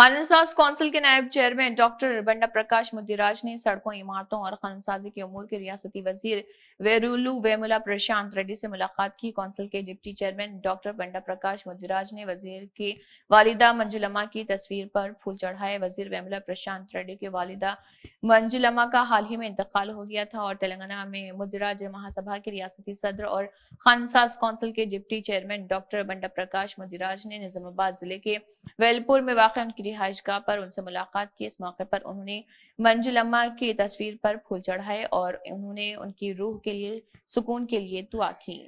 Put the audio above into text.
खानसाज council के नायब chairman doctor Banda Prakash Mudiraj ने सड़कों इमारतों और खानसाजी के अमूर के रियासती वजीर वेरुलू वेमुला प्रशांत रेड्डी से मुलाकात की कौंसिल के deputy chairman doctor Banda Prakash Mudiraj ने वजीर की वालिदा मंजुलमा की तस्वीर पर फूल चढ़ाए वजीर वेमुला प्रशांत रेड्डी के वालिदा मंजुलमा का हाल ही में इंतकाल हो गया था और तेलंगाना में मुद्दराज महासभा के रियासती सदर और खानसाज कौंसिल के deputy chairman doctor Banda Prakash Mudiraj ने निजामाबाद जिले के वेलपुर में वाक़ उनकी रिहाइशगाह पर उनसे मुलाकात की इस मौके पर उन्होंने मंजुलम्मा की तस्वीर पर फूल चढ़ाए और उन्होंने उनकी रूह के लिए सुकून के लिए दुआ की